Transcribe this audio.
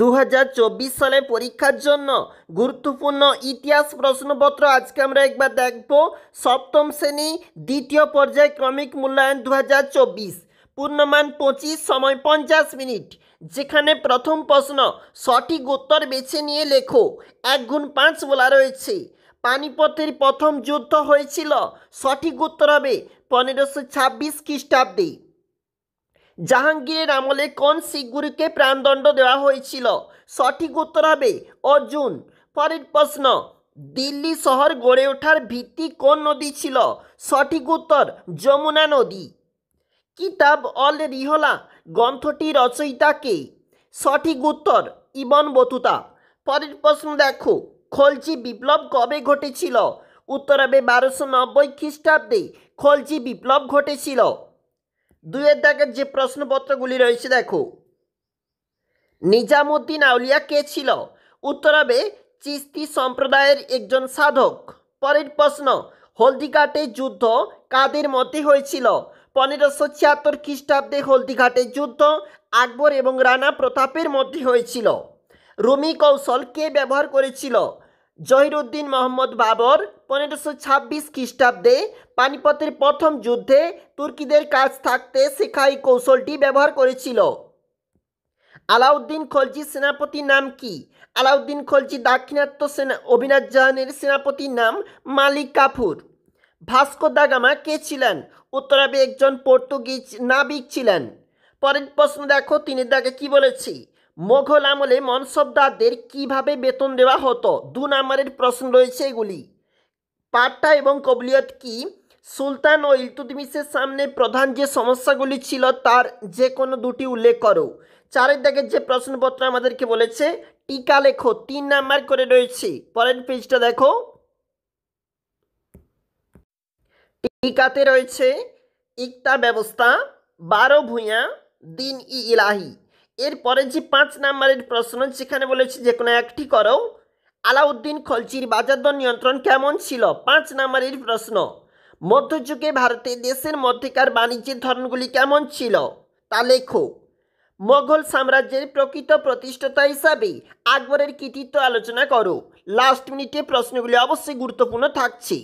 দু সালে পরীক্ষার জন্য গুরুত্বপূর্ণ ইতিহাস প্রশ্নপত্র আজকে আমরা একবার দেখব সপ্তম শ্রেণী দ্বিতীয় পর্যায় ক্রমিক মূল্যায়ন দু পূর্ণমান পঁচিশ সময় পঞ্চাশ মিনিট যেখানে প্রথম প্রশ্ন সঠিক উত্তর বেছে নিয়ে লেখো এক গুণ পাঁচ বলা রয়েছে পানিপথের প্রথম যুদ্ধ হয়েছিল সঠিক উত্তর হবে পনেরোশো ছাব্বিশ খ্রিস্টাব্দে জাহাঙ্গীরের আমলে কোন শিখগুরুকে প্রাণদণ্ড দেওয়া হয়েছিল সঠিক উত্তর হবে অর্জুন পরের প্রশ্ন দিল্লি শহর গড়ে ওঠার ভিত্তি কোন নদী ছিল সঠিক উত্তর যমুনা নদী কিতাব অল রিহলা গ্রন্থটি রচয়িতা কে সঠিক উত্তর ইবন বতুতা পরের প্রশ্ন দেখো খলজি বিপ্লব কবে ঘটেছিল উত্তর হবে বারোশো নব্বই খ্রিস্টাব্দে খলজি বিপ্লব ঘটেছিল দুয়ের দাগের যে প্রশ্নপত্রগুলি রয়েছে দেখো নিজামুদ্দিন আউলিয়া কে ছিল উত্তর হবে চিস্তি সম্প্রদায়ের একজন সাধক পরের প্রশ্ন হলদিঘাটে যুদ্ধ কাদের মধ্যে হয়েছিল পনেরোশো ছিয়াত্তর খ্রিস্টাব্দে হলদিঘাটে যুদ্ধ আকবর এবং রানা প্রতাপের মধ্যে হয়েছিল রুমি কৌশল কে ব্যবহার করেছিল জহিরুদ্দিন মোহাম্মদ বাবর পনেরোশো ছাব্বিশ খ্রিস্টাব্দে পানিপথের প্রথম যুদ্ধে তুর্কিদের কাছ থাকতে শেখা এই কৌশলটি ব্যবহার করেছিল আলাউদ্দিন খলজি সেনাপতির নাম কি আলাউদ্দিন খলজি দাক্ষিণাত্য সেনা অভিনাথ জাহানের সেনাপতির নাম মালিক কাফুর ভাস্কো দাগামা কে ছিলেন উত্তরাবে একজন পর্তুগিজ নাবিক ছিলেন পরের প্রশ্ন দেখো তিনি তাকে কি বলেছি মোঘল আমলে মনসবদারদের কিভাবে বেতন দেওয়া হতো দু নম্বরের প্রশ্ন রয়েছে এগুলি পাট্টা এবং কবলিয়ত কি সুলতান ও ইলতুতমিসের সামনে প্রধান যে সমস্যাগুলি ছিল তার যে কোনো দুটি উল্লেখ করো চারের দাগের যে প্রশ্নপত্র আমাদেরকে বলেছে টিকা লেখো তিন নাম্বার করে রয়েছে পরের পেজটা দেখো টিকাতে রয়েছে ইকতা ব্যবস্থা বারো ভূঁয়া দিন ই ইলাহি এরপরে যে পাঁচ নাম্বারের প্রশ্ন সেখানে বলেছে যে কোনো একটি করো আলাউদ্দিন খলচির বাজার দর নিয়ন্ত্রণ কেমন ছিল পাঁচ নাম্বারের প্রশ্ন মধ্যযুগে ভারতে দেশের মধ্যেকার বাণিজ্যের ধরনগুলি কেমন ছিল তা লেখো মোঘল সাম্রাজ্যের প্রকৃত প্রতিষ্ঠাতা হিসাবে আকবরের কৃতিত্ব আলোচনা করো লাস্ট মিনিটে প্রশ্নগুলি অবশ্যই গুরুত্বপূর্ণ থাকছে